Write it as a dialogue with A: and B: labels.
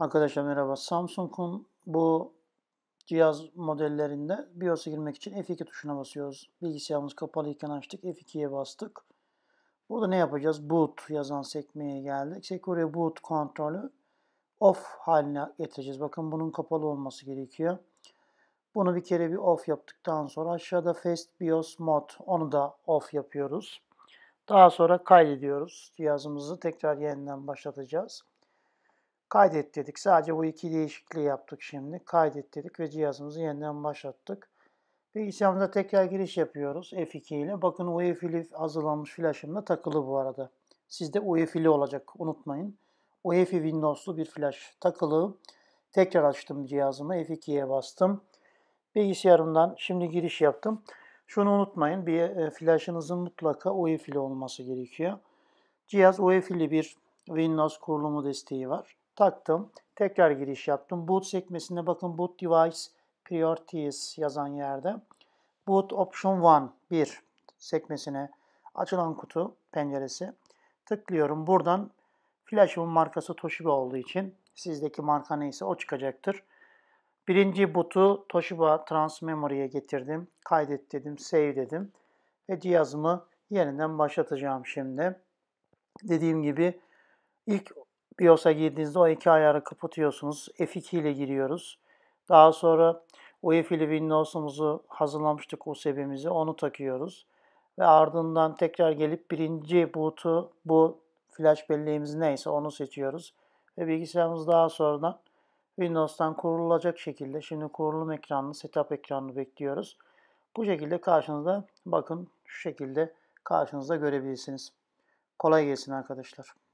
A: Arkadaşlar merhaba. Samsung'un bu cihaz modellerinde BIOS'a girmek için F2 tuşuna basıyoruz. Bilgisayarımız kapalıyken açtık. F2'ye bastık. Burada ne yapacağız? Boot yazan sekmeye geldik. Secure Boot kontrolü off haline getireceğiz. Bakın bunun kapalı olması gerekiyor. Bunu bir kere bir off yaptıktan sonra aşağıda Fast BIOS Mod onu da off yapıyoruz. Daha sonra kaydediyoruz. Cihazımızı tekrar yeniden başlatacağız. Kaydet dedik. Sadece bu iki değişikliği yaptık şimdi. Kaydet dedik ve cihazımızı yeniden başlattık. Bilgisayarımıza tekrar giriş yapıyoruz F2 ile. Bakın UEFI'li hazırlanmış flaşımda takılı bu arada. Sizde UEFI'li olacak unutmayın. UEFI Windows'lu bir flash takılı. Tekrar açtım cihazımı. F2'ye bastım. Bilgisayarımdan şimdi giriş yaptım. Şunu unutmayın. Bir e, flashınızın mutlaka UEFI'li olması gerekiyor. Cihaz UEFI'li bir Windows kurulumu desteği var taktım. Tekrar giriş yaptım. Boot sekmesinde bakın Boot Device Priorities yazan yerde. Boot Option 1, 1 sekmesine açılan kutu penceresi. Tıklıyorum. Buradan flashımın markası Toshiba olduğu için sizdeki marka neyse o çıkacaktır. Birinci boot'u Toshiba Trans Memory'e getirdim. Kaydet dedim, save dedim. Ve cihazımı yeniden başlatacağım şimdi. Dediğim gibi ilk BIOS'a girdiğinizde o iki ayarı kapatıyorsunuz. F2 ile giriyoruz. Daha sonra UEFI'li Windows'umuzu hazırlamıştık USB'mizi. Onu takıyoruz. Ve ardından tekrar gelip birinci boot'u bu flash belleğimiz neyse onu seçiyoruz. Ve bilgisayarımız daha sonra Windows'tan kurulacak şekilde şimdi kurulum ekranını, setup ekranını bekliyoruz. Bu şekilde karşınızda bakın şu şekilde karşınızda görebilirsiniz. Kolay gelsin arkadaşlar.